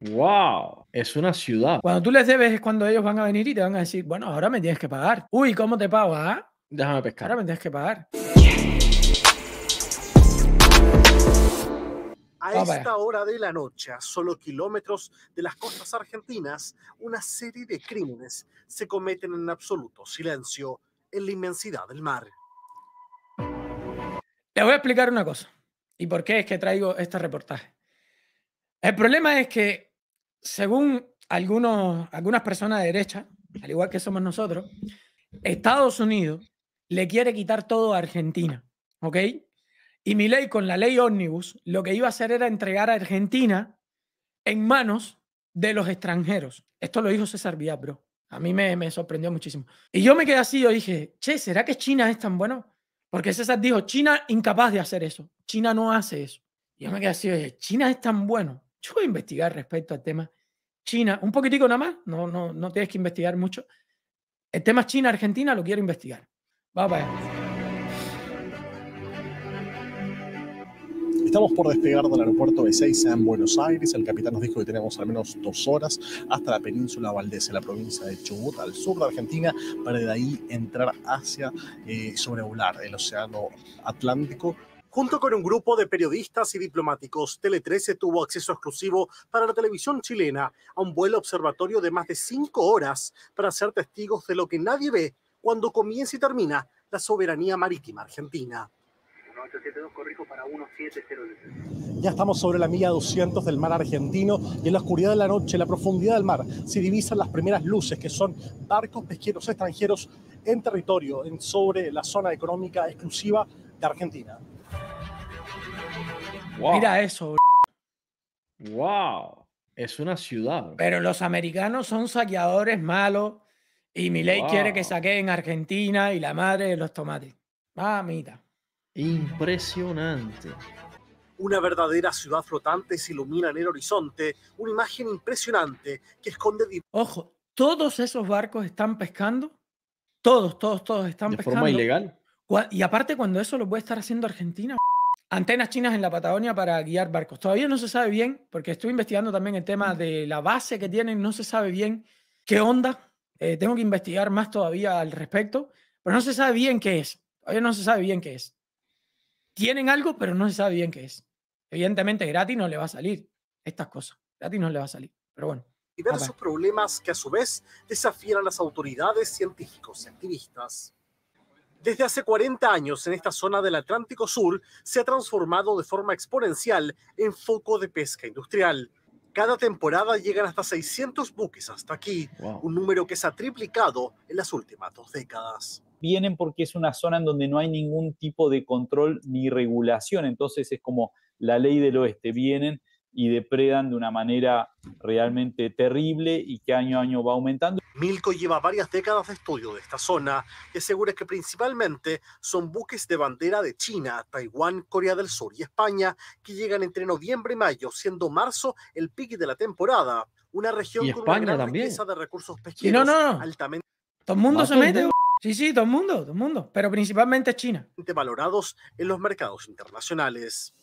¡Wow! Es una ciudad. Cuando tú les debes es cuando ellos van a venir y te van a decir, bueno, ahora me tienes que pagar. Uy, ¿cómo te pago? Ah? Déjame pescar. Ahora me tienes que pagar. A esta hora de la noche, a solo kilómetros de las costas argentinas, una serie de crímenes se cometen en absoluto silencio en la inmensidad del mar. Te voy a explicar una cosa y por qué es que traigo este reportaje. El problema es que según algunos, algunas personas de derecha, al igual que somos nosotros, Estados Unidos le quiere quitar todo a Argentina, ¿ok? Y mi ley con la ley Omnibus, lo que iba a hacer era entregar a Argentina en manos de los extranjeros. Esto lo dijo César bro. A mí me, sorprendió muchísimo. Y yo me quedé así, yo dije, che, ¿será que China es tan bueno? Porque César dijo, China incapaz de hacer eso. China no hace eso. Y yo me quedé así, yo dije, China es tan bueno. Yo voy a investigar respecto al tema. China, un poquitico nada más, no, no, no tienes que investigar mucho. El tema China-Argentina lo quiero investigar. Vamos para allá. Estamos por despegar del aeropuerto de 6 en Buenos Aires. El capitán nos dijo que tenemos al menos dos horas hasta la península Valdés, en la provincia de Chubut, al sur de Argentina, para de ahí entrar hacia eh, sobrevolar el océano Atlántico Junto con un grupo de periodistas y diplomáticos, Tele 13 tuvo acceso exclusivo para la televisión chilena a un vuelo observatorio de más de cinco horas para ser testigos de lo que nadie ve cuando comienza y termina la soberanía marítima argentina. Ya estamos sobre la milla 200 del mar argentino y en la oscuridad de la noche, en la profundidad del mar, se divisan las primeras luces que son barcos pesqueros extranjeros en territorio, en sobre la zona económica exclusiva de Argentina. Mira eso. Wow. Es una ciudad. Pero los americanos son saqueadores malos y mi ley quiere que saqueen Argentina y la madre de los tomates. Mamita. Impresionante. Una verdadera ciudad flotante se ilumina en el horizonte, una imagen impresionante que esconde... Ojo, todos esos barcos están pescando, todos, todos, todos están pescando. De forma ilegal. Y aparte cuando eso lo puede estar haciendo Argentina, antenas chinas en la Patagonia para guiar barcos. Todavía no se sabe bien, porque estoy investigando también el tema mm. de la base que tienen, no se sabe bien qué onda. Eh, tengo que investigar más todavía al respecto, pero no se sabe bien qué es. Todavía no se sabe bien qué es. Tienen algo, pero no se sabe bien qué es. Evidentemente, gratis no le va a salir estas cosas. Gratis no le va a salir, pero bueno. Diversos problemas que a su vez desafían a las autoridades científicos y activistas. Desde hace 40 años, en esta zona del Atlántico Sur, se ha transformado de forma exponencial en foco de pesca industrial. Cada temporada llegan hasta 600 buques hasta aquí, un número que se ha triplicado en las últimas dos décadas. Vienen porque es una zona en donde no hay ningún tipo de control ni regulación, entonces es como la ley del oeste, vienen y depredan de una manera realmente terrible y que año a año va aumentando. Milco lleva varias décadas de estudio de esta zona y asegura que principalmente son buques de bandera de China, Taiwán, Corea del Sur y España que llegan entre noviembre y mayo, siendo marzo el pique de la temporada. Una región y con España una gran también. riqueza de recursos pesqueros altamente... Todo el mundo se mete. Sí, sí, todo el mundo, todo el mundo, pero principalmente China. Valorados en los mercados internacionales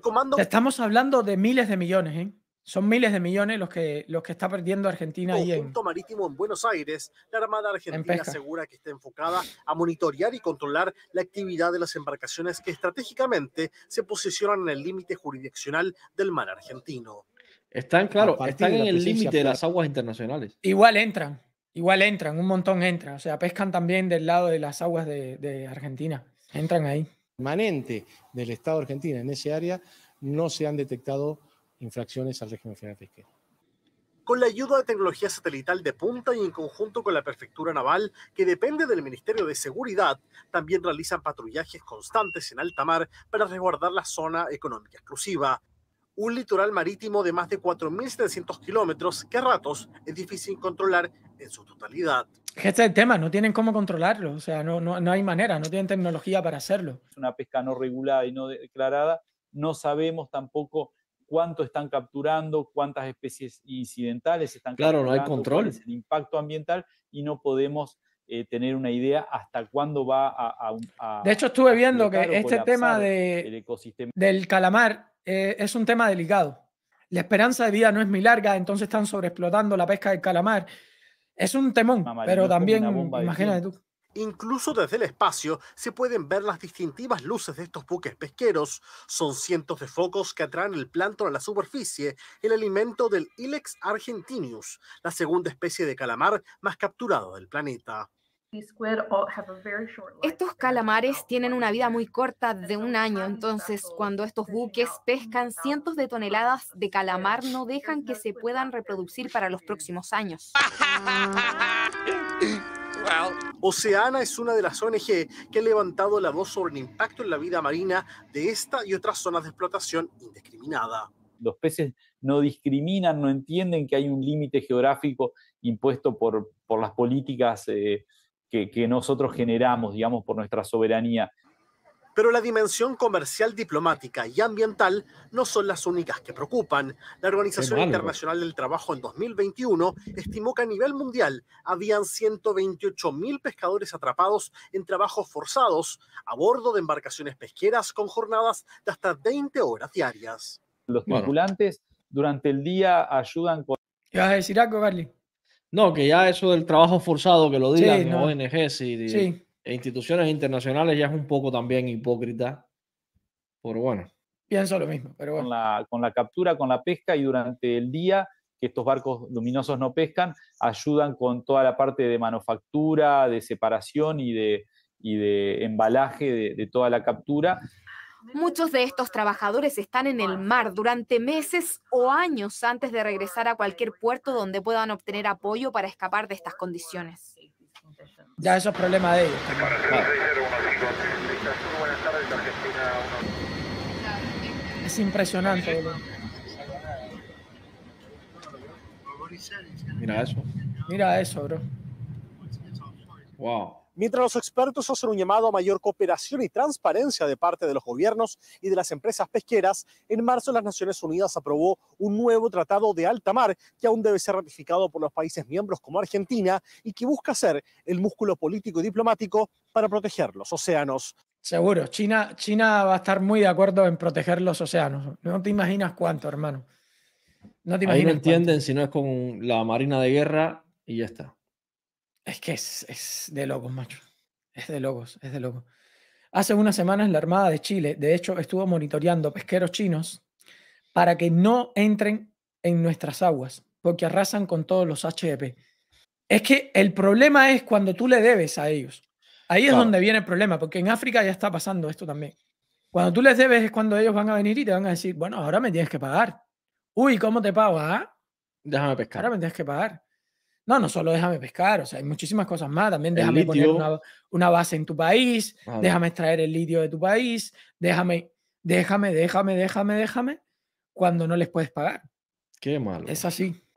comando. Estamos hablando de miles de millones, ¿eh? Son miles de millones los que, los que está perdiendo Argentina ahí en. marítimo en Buenos Aires, la Armada Argentina asegura que está enfocada a monitorear y controlar la actividad de las embarcaciones que estratégicamente se posicionan en el límite jurisdiccional del mar argentino. Están, claro, están en el límite de las aguas internacionales. Igual entran, igual entran, un montón entran. O sea, pescan también del lado de las aguas de Argentina. Entran ahí permanente del Estado argentino en ese área, no se han detectado infracciones al régimen financiero. pesquero. Con la ayuda de tecnología satelital de punta y en conjunto con la Prefectura Naval, que depende del Ministerio de Seguridad, también realizan patrullajes constantes en alta mar para resguardar la zona económica exclusiva un litoral marítimo de más de 4.700 kilómetros que a ratos es difícil controlar en su totalidad. Este es el tema, no tienen cómo controlarlo, o sea, no, no, no hay manera, no tienen tecnología para hacerlo. Es una pesca no regulada y no declarada, no sabemos tampoco cuánto están capturando, cuántas especies incidentales están claro, capturando. Claro, no hay control. el impacto ambiental y no podemos eh, tener una idea hasta cuándo va a... de hecho, estuve viendo que este tema de, del calamar eh, es un tema delicado. La esperanza de vida no es muy larga, entonces están sobreexplotando la pesca del calamar. Es un temón, pero también, imagínate tú. Incluso desde el espacio se pueden ver las distintivas luces de estos buques pesqueros. Son cientos de focos que atraen el plancton a la superficie, el alimento del Ilex argentinius, la segunda especie de calamar más capturado del planeta. Estos calamares tienen una vida muy corta de un año, entonces cuando estos buques pescan cientos de toneladas de calamar no dejan que se puedan reproducir para los próximos años. Oceana es una de las ONG que ha levantado la voz sobre el impacto en la vida marina de esta y otras zonas de explotación indiscriminada. Los peces no discriminan, no entienden que hay un límite geográfico impuesto por, por las políticas. Eh, que, nosotros generamos, digamos, por nuestra soberanía. Pero la dimensión comercial, diplomática y ambiental no son las únicas que preocupan. La Organización Internacional del Trabajo en 2021 estimó que a nivel mundial habían mil pescadores atrapados en trabajos forzados a bordo de embarcaciones pesqueras con jornadas de hasta 20 horas diarias. Los tripulantes durante el día ayudan con... ¿Qué vas a decir algo, Carly? No, que ya eso del trabajo forzado, que lo digan ONGs y, e instituciones internacionales ya es un poco también hipócrita. Pero bueno. Pienso lo mismo, pero Con la, captura, con la pesca y durante el día que estos barcos luminosos no pescan, ayudan con toda la parte de manufactura, de separación y de, de embalaje de, toda la captura Muchos de estos trabajadores están en el mar durante meses o años antes de regresar a cualquier puerto donde puedan obtener apoyo para escapar de estas condiciones. Ya eso es problema de ellos. Es impresionante. Mira eso. Mira eso, bro. Wow mientras los expertos hacen un llamado a mayor cooperación y transparencia de parte de los gobiernos y de las empresas pesqueras, en marzo las Naciones Unidas aprobó un nuevo tratado de alta mar que aún debe ser ratificado por los países miembros como Argentina y que busca ser el músculo político y diplomático para proteger los océanos. Seguro, China, China va a estar muy de acuerdo en proteger los océanos. No te imaginas cuánto, hermano. No te imaginas Ahí no entienden si no es con la Marina de Guerra y ya está. Es que es, de locos, macho. Es de locos, es de locos. Hace unas semanas la Armada de Chile, de hecho, estuvo monitoreando pesqueros chinos para que no entren en nuestras aguas, porque arrasan con todos los HEP. Es que el problema es cuando tú le debes a ellos. Ahí es donde viene el problema, porque en África ya está pasando esto también. Cuando tú les debes es cuando ellos van a venir y te van a decir, bueno, ahora me tienes que pagar. Uy, ¿cómo te pago? Ah?". Déjame pescar. Ahora me tienes que pagar. No, no solo déjame pescar, o sea, hay muchísimas cosas más. También déjame poner una, base en tu país, déjame extraer el litio de tu país, déjame, déjame, déjame, déjame, déjame, cuando no les puedes pagar. Qué malo. Es así.